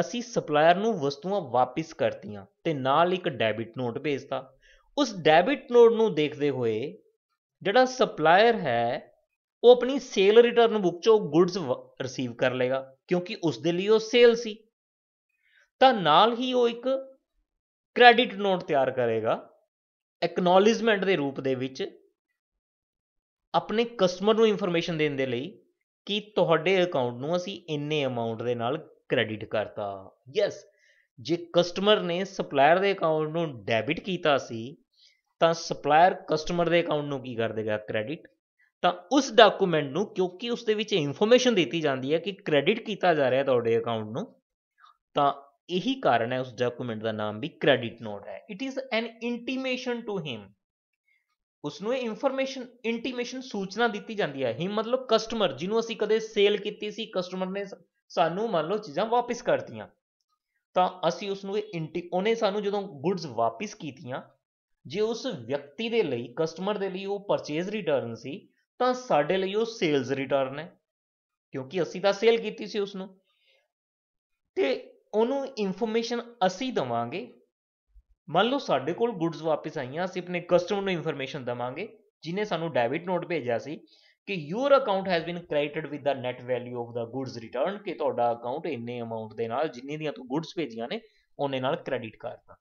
ਅਸੀਂ ਸਪਲਾਇਰ ਨੂੰ ਵਸਤੂਆਂ ਵਾਪਿਸ ਕਰਤੀਆਂ ਤੇ ਨਾਲ ਇੱਕ ਡੈਬਿਟ ਨੋਟ ਭੇਜਤਾ ਉਸ ਡੈਬਿਟ ਨੋਟ ਨੂੰ ਦੇਖਦੇ ਹੋਏ ਜਿਹੜਾ ਸਪਲਾਇਰ ਹੈ ਉਹ ਆਪਣੀ ਸੇਲ ਰਿਟਰਨ ਬੁੱਕ 'ਚੋਂ ਗੁੱਡਸ ਰਿਸੀਵ ਕਰ ਲੇਗਾ ਕਿਉਂਕਿ ਉਸ ਦੇ ਲਈ ਉਹ ਸੇਲ ਸੀ ਤਾਂ ਨਾਲ ਹੀ ਉਹ ਇੱਕ ਕ੍ਰੈਡਿਟ ਨੋਟ ਤਿਆਰ ਕਰੇਗਾ ਐਕਨੋਲਜਮੈਂਟ ਦੇ ਰੂਪ ਦੇ ਵਿੱਚ ਆਪਣੇ ਕਸਟਮਰ ਨੂੰ ਇਨਫੋਰਮੇਸ਼ਨ ਦੇਣ ਦੇ ਲਈ ਕਿ ਤੁਹਾਡੇ ਅਕਾਊਂਟ ਨੂੰ ਅਸੀਂ ਇੰਨੇ ਅਮਾਉਂਟ ਦੇ ਨਾਲ ਕ੍ਰੈਡਿਟ ਕਰਤਾ ਯੈਸ ਜੇ ਕਸਟਮਰ ਨੇ ਸਪਲਾਇਰ ਦੇ ਅਕਾਊਂਟ ਨੂੰ ਡੈਬਿਟ ਕੀਤਾ ਸੀ ਤਾਂ ਸਪਲਾਇਰ ਕਸਟਮਰ ਦੇ ਅਕਾਊਂਟ ਨੂੰ ਕੀ ਕਰ ਦੇਗਾ ਕ੍ਰੈਡਿਟ ਤਾਂ ਉਸ ਡਾਕੂਮੈਂਟ ਨੂੰ ਕਿਉਂਕਿ ਉਸ ਦੇ ਵਿੱਚ ਇਨਫੋਰਮੇਸ਼ਨ ਦਿੱਤੀ ਜਾਂਦੀ ਹੈ ਕਿ ਕ੍ਰੈਡਿਟ ਕੀਤਾ ਜਾ ਰਿਹਾ ਤੁਹਾਡੇ ਅਕਾਊਂਟ ਨੂੰ ਤਾਂ ਇਹੀ ਕਾਰਨ ਹੈ ਉਸ ਡਾਕੂਮੈਂਟ ਦਾ ਨਾਮ ਵੀ ਕ੍ਰੈਡਿਟ ਨੋਟ ਹੈ it is an intimation to him ਉਸ ਨੂੰ ਇਹ ਇਨਫੋਰਮੇਸ਼ਨ ਇੰਟੀਮੇਸ਼ਨ ਸੂਚਨਾ ਦਿੱਤੀ ਜਾਂਦੀ ਹੈ ਹਿਮ ਮਤਲਬ ਕਸਟਮਰ ਜਿਹਨੂੰ ਅਸੀਂ ਕਦੇ ਸੇਲ ਕੀਤੀ ਸੀ ਕਸਟਮਰ ਨੇ ਸਾਨੂੰ ਮੰਨ ਲਓ ਚੀਜ਼ਾਂ ਵਾਪਸ ਕਰਤੀਆਂ ਤਾਂ ਅਸੀਂ ਉਸ ਨੂੰ ਇਹ ਉਹਨੇ ਸਾਨੂੰ ਜਦੋਂ ਗੁੱਡਸ ਵਾਪਸ ਕੀਤੀਆਂ ਜੇ ਉਸ ਵਿਅਕਤੀ ਦੇ ਲਈ ਕਸਟਮਰ ਦੇ ਲਈ ਉਹ ਪਰਚੇਜ਼ ਰਿਟਰਨ ਸੀ ਤਾਂ ਸਾਡੇ ਲਈ ਉਹ ਸੇਲਸ ਰਿਟਰਨ ਹੈ ਕਿਉਂਕਿ ਅਸੀਂ ਤਾਂ ਸੇਲ ਕੀਤੀ ਸੀ ਉਸ ਨੂੰ ਤੇ ਉਹਨੂੰ ਇਨਫੋਰਮੇਸ਼ਨ ਅਸੀਂ ਦਵਾਂਗੇ ਮੰਨ ਲਓ ਸਾਡੇ ਕੋਲ ਗੁੱਡਸ ਵਾਪਸ ਆਈਆਂ ਅਸੀਂ ਆਪਣੇ ਕਸਟਮਰ ਨੂੰ ਇਨਫੋਰਮੇਸ਼ਨ ਦਵਾਂਗੇ ਜਿਨੇ ਸਾਨੂੰ ਡੈਬਿਟ ਨੋਟ ਭੇਜਿਆ ਸੀ ਕਿ your account has been credited with the net value of the goods return ਕਿ ਤੁਹਾਡਾ ਅਕਾਊਂਟ ਇੰਨੇ ਅਮਾਉਂਟ ਦੇ ਨਾਲ ਜਿੰਨੀ ਦੀਆਂ ਤੂੰ ਗੁੱਡਸ ਭੇਜੀਆਂ ਨੇ ਉਹਨੇ ਨਾਲ ਕ੍ਰੈਡਿਟ ਕਰਤਾ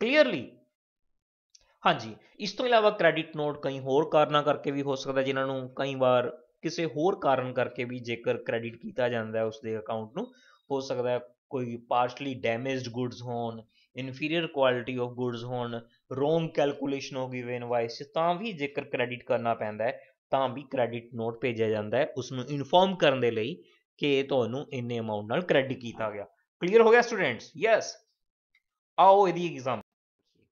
ਕਲੀਅਰਲੀ ਹਾਂਜੀ ਇਸ ਤੋਂ ਇਲਾਵਾ ਕ੍ਰੈਡਿਟ ਨੋਟ ਕਈ ਹੋਰ ਕਾਰਨਾਂ ਕਰਕੇ ਵੀ ਹੋ ਸਕਦਾ ਜਿਨ੍ਹਾਂ ਨੂੰ ਕਈ ਵਾਰ ਕਿਸੇ ਹੋਰ ਕਾਰਨ ਕਰਕੇ ਵੀ ਜੇਕਰ ਕ੍ਰੈਡਿਟ ਕੀਤਾ ਜਾਂਦਾ ਉਸ ਦੇ ਅਕਾਊਂਟ ਨੂੰ ਹੋ ਸਕਦਾ ਕੋਈ ਪਾਰਸ਼ਲੀ ਡੈਮੇਜਡ ਗੁੱਡਸ ਹੋਣ ਇਨਫੀਰੀਅਰ ਕੁਆਲਿਟੀ ਆਫ ਗੁੱਡਸ ਹੋਣ ਰੋਂਗ ਕੈਲਕੂਲੇਸ਼ਨ ਹੋ ਗਈ ਵੇਨ ਵਾਈਸ ਤਾਂ ਵੀ ਜੇਕਰ ਕ੍ਰੈਡਿਟ ਕਰਨਾ ਪੈਂਦਾ ਹੈ ਤਾਂ ਵੀ ਕ੍ਰੈਡਿਟ ਨੋਟ ਭੇਜਿਆ ਜਾਂਦਾ ਹੈ ਉਸ ਨੂੰ ਇਨਫੋਰਮ ਕਰਨ ਦੇ ਲਈ ਕਿ ਤੁਹਾਨੂੰ ਇੰਨੇ ਅਮਾਉਂਟ ਨਾਲ ਕ੍ਰੈਡਿਟ ਕੀਤਾ ਗਿਆ ਕਲੀਅਰ ਹੋ ਗਿਆ ਸਟੂਡੈਂਟਸ ਯੈਸ ਆਓ ਇਹਦੀ ਐਗਜ਼ਾਮ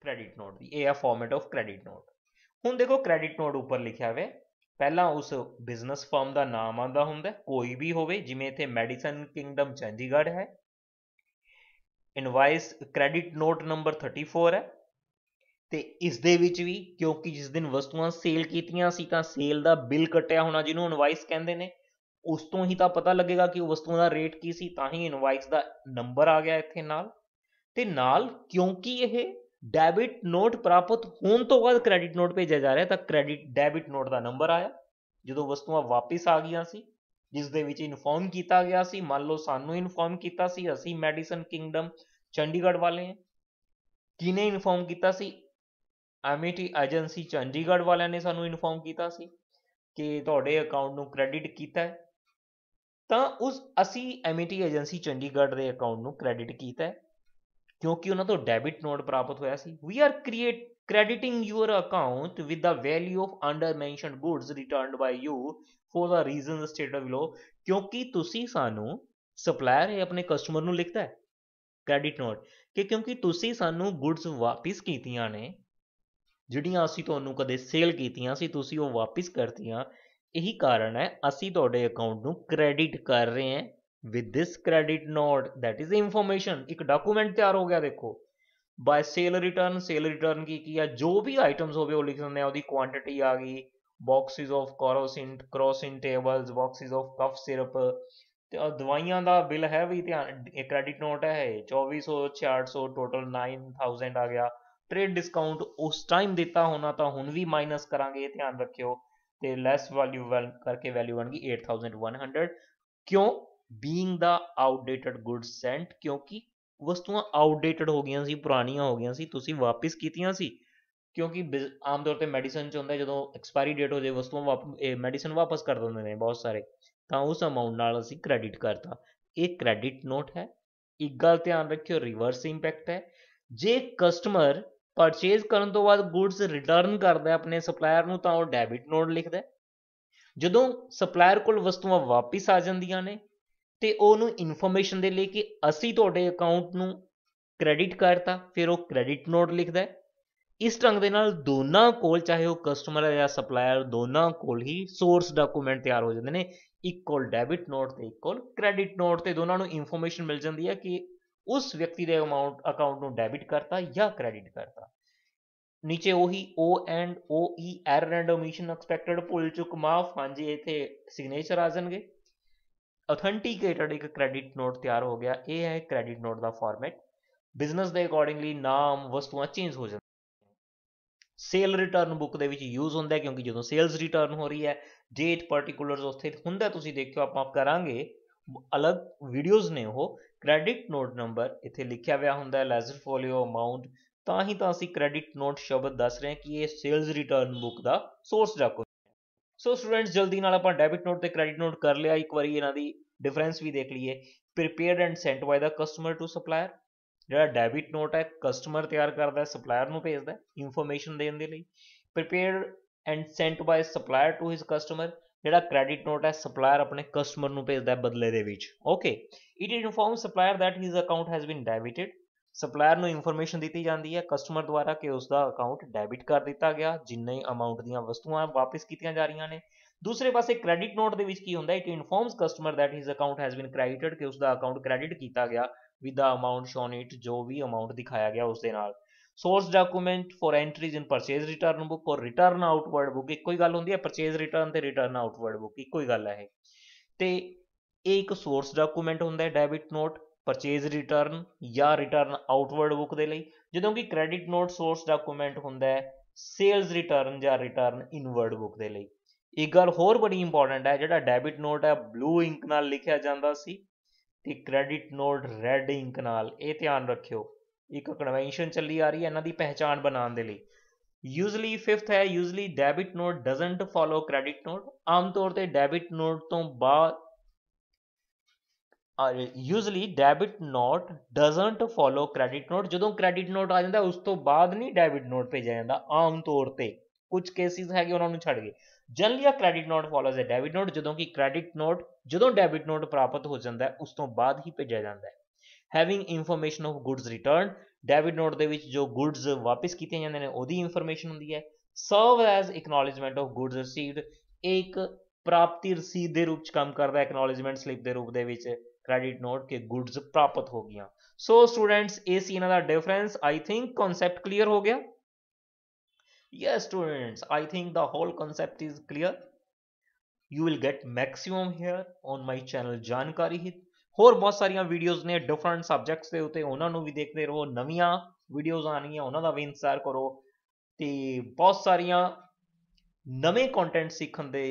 ਕ੍ਰੈਡਿਟ ਨੋਟ ਦੀ ਇਹ ਆ ਫਾਰਮੈਟ ਆਫ ਕ੍ਰੈਡਿਟ ਨੋਟ ਹੁਣ ਦੇਖੋ ਕ੍ਰੈਡਿਟ ਨੋਟ ਉੱਪਰ ਲਿਖਿਆ ਹੋਵੇ ਪਹਿਲਾਂ ਉਸ ਬਿਜ਼ਨਸ ਫਰਮ ਦਾ ਨਾਮ ਆਂਦਾ ਹੁੰਦਾ ਕੋਈ ਵੀ ਹੋਵੇ ਜਿਵੇਂ ਇੱਥੇ ਮੈਡੀਸਨ ਕਿੰਗਡਮ ਚੰਡੀਗੜ੍ਹ ਹੈ ਇਨਵਾਇਸ ਕ੍ਰੈਡਿਟ ਨੋਟ ਨੰਬਰ 34 ਹੈ ਤੇ ਇਸ ਦੇ ਵਿੱਚ ਵੀ ਕਿਉਂਕਿ ਜਿਸ ਦਿਨ ਵਸਤੂਆਂ ਸੇਲ ਕੀਤੀਆਂ ਸੀ ਤਾਂ ਸੇਲ ਦਾ ਬਿੱਲ ਕੱਟਿਆ ਹੋਣਾ ਜਿਹਨੂੰ ਇਨਵਾਈਸ ਕਹਿੰਦੇ ਨੇ ਉਸ ਤੋਂ ਹੀ ਤਾਂ ਪਤਾ ਲੱਗੇਗਾ ਕਿ ਉਹ ਵਸਤੂਆਂ ਦਾ ਰੇਟ ਕੀ ਸੀ ਤਾਂ ਹੀ ਇਨਵਾਈਸ ਦਾ ਨੰਬਰ ਆ ਗਿਆ ਇੱਥੇ ਨਾਲ ਤੇ ਨਾਲ ਕਿਉਂਕਿ ਇਹ ਡੈਬਿਟ ਨੋਟ ਪ੍ਰਾਪਤ ਹੋਣ ਤੋਂ ਬਾਅਦ ਕ੍ਰੈਡਿਟ ਨੋਟ ਭੇਜਿਆ ਜਾ ਰਿਹਾ ਤਾਂ ਕ੍ਰੈਡਿਟ ਡੈਬਿਟ ਨੋਟ ਦਾ ਨੰਬਰ ਆਇਆ ਜਦੋਂ ਵਸਤੂਆਂ ਵਾਪਸ ਆ ਗਈਆਂ ਸੀ ਜਿਸ ਦੇ ਵਿੱਚ ਇਨਫੋਰਮ ਕੀਤਾ ਗਿਆ ਸੀ ਮੰਨ ਲਓ ਸਾਨੂੰ ਇਨਫੋਰਮ ਕੀਤਾ ਸੀ ਅਸੀਂ ਮੈਡੀਸਨ ਕਿੰਗਡਮ ਚੰਡੀਗੜ੍ਹ ਵਾਲੇ ਹਾਂ ਕਿਨੇ ਇਨਫੋਰਮ ਕੀਤਾ ਸੀ ਐਮਟੀ ਏਜੰਸੀ ਚੰਡੀਗੜ੍ਹ ਵਾਲਿਆਂ ਨੇ ਸਾਨੂੰ ਇਨਫੋਰਮ ਕੀਤਾ ਸੀ ਕਿ ਤੁਹਾਡੇ ਅਕਾਊਂਟ ਨੂੰ ਕ੍ਰੈਡਿਟ ਕੀਤਾ ਹੈ ਤਾਂ ਉਸ ਅਸੀਂ ਐਮਟੀ ਏਜੰਸੀ ਚੰਡੀਗੜ੍ਹ ਦੇ ਅਕਾਊਂਟ ਨੂੰ ਕ੍ਰੈਡਿਟ ਕੀਤਾ ਹੈ ਕਿਉਂਕਿ ਉਹਨਾਂ ਤੋਂ ਡੈਬਿਟ ਨੋਟ ਪ੍ਰਾਪਤ ਹੋਇਆ ਸੀ we are create crediting your account with the value of under mentioned goods returned by you for the reason stated below ਕਿਉਂਕਿ ਤੁਸੀਂ ਸਾਨੂੰ ਸਪਲਾਇਰ ਹੈ ਆਪਣੇ ਕਸਟਮਰ ਨੂੰ ਲਿਖਦਾ ਹੈ ਕ੍ਰੈਡਿਟ ਨੋਟ ਕਿ ਕਿਉਂਕਿ ਤੁਸੀਂ ਸਾਨੂੰ ਗੁੱਡਸ ਵਾਪਿਸ ਕੀਤੀਆਂ ਨੇ ਜਿਹੜੀਆਂ ਅਸੀਂ ਤੁਹਾਨੂੰ ਕਦੇ ਸੇਲ ਕੀਤੀਆਂ ਸੀ ਤੁਸੀਂ ਉਹ ਵਾਪਸ ਕਰਤੀਆਂ ਇਹੀ ਕਾਰਨ ਹੈ ਅਸੀਂ ਤੁਹਾਡੇ ਅਕਾਊਂਟ ਨੂੰ ਕ੍ਰੈਡਿਟ ਕਰ ਰਹੇ ਹਾਂ with this credit note that is information ਇੱਕ ਡਾਕੂਮੈਂਟ ਤਿਆਰ ਹੋ ਗਿਆ ਦੇਖੋ by sale return sale return ਕੀ ਕੀ ਆ ਜੋ ਵੀ ਆਈਟਮਸ ਹੋਵੇ ਉਹ ਲਿਖ ਦਿੰਦੇ ਆ ਉਹਦੀ ਕੁਆਂਟੀਟੀ ਆ ਗਈ ਬਾਕਸਿਸ ਆਫ ਕੋਰੋਸਿੰਟ Crocin tablets boxes of cough syrup ਤੇ ਦਵਾਈਆਂ ਦਾ ਬਿੱਲ ਹੈ ਵੀ ਧਿਆਨ ਇਹ ਕ੍ਰੈਡਿਟ ਨੋਟ ਹੈ 2400 600 ਟੋਟਲ 9000 ਆ ਗਿਆ ਟ੍ਰੇਡ ਡਿਸਕਾਊਂਟ ਉਸ ਟਾਈਮ ਦਿੱਤਾ ਹੋਣਾ ਤਾਂ ਹੁਣ ਵੀ ਮਾਈਨਸ ਕਰਾਂਗੇ ਧਿਆਨ ਰੱਖਿਓ ਤੇ ਲੈਸ ਵੈਲਿਊ ਵੈਲ ਕਰਕੇ ਵੈਲਿਊ ਬਣ ਗਈ 8100 ਕਿਉਂ being the outdated good sent ਕਿਉਂਕਿ ਵਸਤੂਆਂ ਆਊਟਡੇਟਡ ਹੋ ਗਈਆਂ ਸੀ ਪੁਰਾਣੀਆਂ ਹੋ ਗਈਆਂ ਸੀ ਤੁਸੀਂ ਵਾਪਸ ਕੀਤੀਆਂ ਸੀ ਕਿਉਂਕਿ ਆਮ ਤੌਰ ਤੇ ਮੈਡੀਸਨ ਚ ਹੁੰਦਾ ਜਦੋਂ ਐਕਸਪਾਇਰੀ ਡੇਟ ਹੋ ਜਾਏ ਵਸਤੂਆਂ ਮੈਡੀਸਨ ਵਾਪਸ ਕਰ ਦਿੰਦੇ ਨੇ ਬਹੁਤ ਸਾਰੇ ਤਾਂ ਉਸ ਅਮਾਉਂਟ ਨਾਲ ਅਸੀਂ ਕ੍ਰੈਡਿਟ ਕਰਤਾ ਇਹ ਕ੍ਰੈਡਿਟ ਨੋਟ ਹੈ ਇੱਕ ਗੱਲ ਧਿਆਨ ਰੱਖਿਓ ਰਿਵਰਸ ਇੰਪੈਕਟ ਹੈ ਜੇ ਕਸਟਮਰ ਪਰਚੇਸ ਕਰਨ ਤੋਂ ਬਾਅਦ ਗੁੱਡਸ ਰਿਟਰਨ ਕਰਦਾ ਆਪਣੇ ਸਪਲਾਇਰ ਨੂੰ ਤਾਂ ਉਹ ਡੈਬਿਟ ਨੋਟ ਲਿਖਦਾ ਜਦੋਂ ਸਪਲਾਇਰ ਕੋਲ ਵਸਤੂਆਂ ਵਾਪਸ ਆ ਜਾਂਦੀਆਂ ਨੇ ਤੇ ਉਹਨੂੰ ਇਨਫੋਰਮੇਸ਼ਨ ਦੇ ਲਈ ਕਿ ਅਸੀਂ ਤੁਹਾਡੇ ਅਕਾਊਂਟ ਨੂੰ ਕ੍ਰੈਡਿਟ ਕਰਤਾ ਫਿਰ ਉਹ ਕ੍ਰੈਡਿਟ ਨੋਟ ਲਿਖਦਾ ਇਸ ਢੰਗ ਦੇ ਨਾਲ ਦੋਨਾਂ ਕੋਲ ਚਾਹੇ ਉਹ ਕਸਟਮਰ ਹੈ ਜਾਂ ਸਪਲਾਇਰ ਦੋਨਾਂ ਕੋਲ ਹੀ ਸੋਰਸ ਡਾਕੂਮੈਂਟ ਤਿਆਰ ਹੋ ਜਾਂਦੇ ਨੇ ਇੱਕ ਕੋਲ ਡੈਬਿਟ ਨੋਟ ਤੇ ਇੱਕ ਕੋਲ ਕ੍ਰੈਡਿਟ ਨੋਟ ਤੇ ਦੋਨਾਂ ਨੂੰ ਇਨਫੋਰਮੇਸ਼ਨ ਮਿਲ ਜਾਂਦੀ ਹੈ ਕਿ ਉਸ ਵਿਅਕਤੀ ਦੇ ਅਮਾਉਂਟ ਅਕਾਊਂਟ ਨੂੰ ਡੈਬਿਟ ਕਰਤਾ ਜਾਂ ਕ੍ਰੈਡਿਟ ਕਰਤਾ ਨੀਚੇ ਉਹੀ O and OE error and omission expected ਭੁੱਲ ਚੁੱਕ ਮਾਫ ਹਾਂਜੀ ਇੱਥੇ ਸਿਗਨੇਚਰ ਆ ਜਾਣਗੇ ਅਥੈਂਟੀਕੇਟਡ ਇੱਕ ਕ੍ਰੈਡਿਟ ਨੋਟ ਤਿਆਰ ਹੋ ਗਿਆ ਇਹ ਹੈ ਕ੍ਰੈਡਿਟ ਨੋਟ ਦਾ ਫਾਰਮੈਟ ਬਿਜ਼ਨਸ ਦੇ ਅਕੋਰਡਿੰਗਲੀ ਨਾਮ ਵਸਤੂਆਂ ਚੇਂਜ ਹੋ ਜਾਂਦੇ ਸੇਲ ਰਿਟਰਨ ਬੁੱਕ ਦੇ ਵਿੱਚ ਯੂਜ਼ ਹੁੰਦਾ ਕਿਉਂਕਿ ਜਦੋਂ ਸੇਲਸ ਰਿਟਰਨ ਹੋ ਰਹੀ ਹੈ ਡੇਟ ਪਾਰਟਿਕੂਲਰਸ ਉੱਥੇ ਹੁੰਦਾ ਤੁਸੀਂ ਦੇਖਿਓ ਆਪਾਂ ਕਰਾਂਗੇ ਅਲੱਗ ਵੀਡੀਓਜ਼ ਨੇ ਉਹ ਕ੍ਰੈਡਿਟ ਨੋਟ ਨੰਬਰ ਇੱਥੇ ਲਿਖਿਆ ਹੋਇਆ ਹੁੰਦਾ ਹੈ ਲੈਜ਼ਰ ਫੋਲੀਓ ਅਮਾਉਂਟ ਤਾਂ ਹੀ ਤਾਂ ਅਸੀਂ ਕ੍ਰੈਡਿਟ ਨੋਟ ਸ਼ਬਦ ਦੱਸ ਰਹੇ ਹਾਂ ਕਿ ਇਹ ਸੇਲਸ ਰਿਟਰਨ ਬੁੱਕ ਦਾ ਸੋਰਸ ਡਾਕੂਮੈਂਟ ਸੋ ਸਟੂਡੈਂਟਸ ਜਲਦੀ ਨਾਲ ਆਪਾਂ ਡੈਬਿਟ ਨੋਟ ਤੇ ਕ੍ਰੈਡਿਟ ਨੋਟ ਕਰ ਲਿਆ ਇੱਕ ਵਾਰੀ ਇਹਨਾਂ ਦੀ ਡਿਫਰੈਂਸ ਵੀ ਦੇਖ ਲਈਏ prepared and sent by the customer to supplier ਜਿਹੜਾ ਡੈਬਿਟ ਨੋਟ ਹੈ ਕਸਟਮਰ ਤਿਆਰ ਕਰਦਾ ਹੈ ਸਪਲਾਇਰ ਨੂੰ ਭੇਜਦਾ ਹੈ ਇਨਫੋਰਮੇਸ਼ਨ ਦੇਣ ਦੇ ਲਈ prepared and sent by supplier to his customer ਜਿਹੜਾ ਕ੍ਰੈਡਿਟ ਨੋਟ ਹੈ ਸਪਲਾਇਰ ਆਪਣੇ ਕਸਟਮਰ ਨੂੰ ਭੇਜਦਾ ਹੈ ਬਦਲੇ ਦੇ ਵਿੱਚ okay it inform supplier that his account has been debited supplier ਨੂੰ ਇਨਫੋਰਮੇਸ਼ਨ ਦਿੱਤੀ ਜਾਂਦੀ ਹੈ ਕਸਟਮਰ ਦੁਆਰਾ ਕਿ ਉਸ ਦਾ ਅਕਾਊਂਟ ਡੈਬਿਟ ਕਰ ਦਿੱਤਾ ਗਿਆ ਜਿੰਨੇ ਅਮਾਉਂਟ ਦੀਆਂ ਵਸਤੂਆਂ ਵਾਪਸ ਕੀਤੀਆਂ ਜਾ ਰਹੀਆਂ ਨੇ ਦੂਸਰੇ ਪਾਸੇ ਕ੍ਰੈਡਿਟ ਨੋਟ ਦੇ ਵਿੱਚ ਕੀ ਹੁੰਦਾ ਹੈ it informs customer that his account has been credited ਕਿ ਉਸ ਦਾ ਅਕਾਊਂਟ ਕ੍ਰੈਡਿਟ ਕੀਤਾ ਗਿਆ with the amount shown it ਜੋ ਵੀ ਅਮਾਉਂਟ ਦਿਖਾਇਆ ਗਿਆ ਉਸ ਦੇ ਨਾਲ source document for entries in purchase return book or return outward book ਇੱਕੋ ਹੀ ਗੱਲ ਹੁੰਦੀ ਹੈ ਪਰਚੇਜ਼ ਰਿਟਰਨ ਤੇ ਰਿਟਰਨ ਆਊਟਵਰਡ ਬੁੱਕ ਇੱਕੋ ਹੀ ਗੱਲ ਹੈ ਇਹ ਤੇ ਇਹ ਇੱਕ ਸੋਰਸ ਡਾਕੂਮੈਂਟ ਹੁੰਦਾ ਹੈ ਡੈਬਿਟ ਨੋਟ ਪਰਚੇਜ਼ ਰਿਟਰਨ ਜਾਂ ਰਿਟਰਨ ਆਊਟਵਰਡ ਬੁੱਕ ਦੇ ਲਈ ਜਦੋਂ ਕਿ ਕ੍ਰੈਡਿਟ ਨੋਟ ਸੋਰਸ ਡਾਕੂਮੈਂਟ ਹੁੰਦਾ ਹੈ ਸੇਲਸ ਰਿਟਰਨ ਜਾਂ ਰਿਟਰਨ ਇਨਵਰਡ ਬੁੱਕ ਦੇ ਲਈ ਇਹ ਗੱਲ ਹੋਰ ਬੜੀ ਇੰਪੋਰਟੈਂਟ ਹੈ ਜਿਹੜਾ ਡੈਬਿਟ ਨੋਟ ਹੈ ਬਲੂ ਇੰਕ ਨਾਲ ਲਿਖਿਆ ਜਾਂਦਾ ਸੀ ਤੇ ਕ੍ਰੈਡਿਟ ਨੋਟ ਰੈੱਡ ਇੰਕ ਨਾਲ ਇਹ ਧਿਆਨ ਰੱਖਿਓ ਇੱਕ ਕਨਵੈਨਸ਼ਨ ਚੱਲੀ ਆ ਰਹੀ ਹੈ ਇਹਨਾਂ ਦੀ ਪਹਿਚਾਣ ਬਣਾਉਣ ਦੇ ਲਈ ਯੂਜ਼ਲੀ 5th ਹੈ usually debit note doesn't follow credit note ਆਮ ਤੌਰ ਤੇ ਡੈਬਿਟ ਨੋਟ ਤੋਂ ਬਾਅਦ usually debit note doesn't follow credit note ਜਦੋਂ ਕ੍ਰੈਡਿਟ ਨੋਟ ਆ ਜਾਂਦਾ ਉਸ ਤੋਂ ਬਾਅਦ ਨਹੀਂ ਡੈਬਿਟ ਨੋਟ ਭੇਜਿਆ ਜਾਂਦਾ ਆਮ ਤੌਰ ਤੇ ਕੁਝ ਕੇਸਿਸ ਹੈਗੇ ਉਹਨਾਂ ਨੂੰ ਛੱਡ ਗਏ ਜਨਰਲੀ ਆ ਕ੍ਰੈਡਿਟ ਨੋਟ ਫਾਲੋਜ਼ ਹੈ ਡੈਬਿਟ ਨੋਟ ਜਦੋਂ ਕਿ ਕ੍ਰੈਡਿਟ ਨੋਟ ਜਦੋਂ ਡੈਬਿਟ ਨੋਟ ਪ੍ਰਾਪਤ ਹੋ ਜਾਂਦਾ ਉਸ ਤੋਂ ਬਾਅਦ ਹੀ ਭੇਜਿਆ ਜਾਂਦਾ ਹੈ having information of goods return debit note ਦੇ ਵਿੱਚ ਜੋ ਗੁੱਡਸ ਵਾਪਸ ਕੀਤੇ ਜਾਂਦੇ ਨੇ ਉਹਦੀ ਇਨਫੋਰਮੇਸ਼ਨ ਹੁੰਦੀ ਹੈ serve as acknowledgement of goods received ਇੱਕ ਪ੍ਰਾਪਤੀ ਰਸੀਦ ਦੇ ਰੂਪ ਚ ਕੰਮ ਕਰਦਾ ਐਕਨੋਲੇਜਮੈਂਟ ਸਲਿੱਪ ਦੇ ਰੂਪ ਦੇ ਵਿੱਚ ਕ੍ਰੈਡਿਟ ਨੋਟ ਕੇ ਗੁੱਡਸ ਪ੍ਰਾਪਤ ਹੋ ਗਈਆਂ ਸੋ ਸਟੂਡੈਂਟਸ ਇਹ ਸੀ ਇਹਨਾਂ ਦਾ difference I think concept clear ਹੋ ਗਿਆ yes students i think the whole concept is clear you will get maximum here on my channel jankari hit ਹੋਰ ਬਹੁਤ ਸਾਰੀਆਂ ਵੀਡੀਓਜ਼ ਨੇ ਡਿਫਰੈਂਟ ਸਬਜੈਕਟਸ ਦੇ ਉਤੇ ਉਹਨਾਂ ਨੂੰ ਵੀ ਦੇਖਦੇ ਰਹੋ ਨਵੀਆਂ ਵੀਡੀਓਜ਼ ਆਣੀਆਂ ਉਹਨਾਂ ਦਾ ਵੀ ਇੰਤਜ਼ਾਰ ਕਰੋ ਤੇ ਬਹੁਤ ਸਾਰੀਆਂ ਨਵੇਂ ਕੰਟੈਂਟ ਸਿੱਖਣ ਦੇ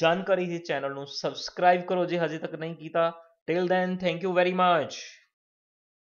ਜਾਣਕਾਰੀ ਦੇ ਚੈਨਲ ਨੂੰ ਸਬਸਕ੍ਰਾਈਬ ਕਰੋ ਜੇ ਹਜੇ ਤੱਕ ਨਹੀਂ ਕੀਤਾ till then thank you very much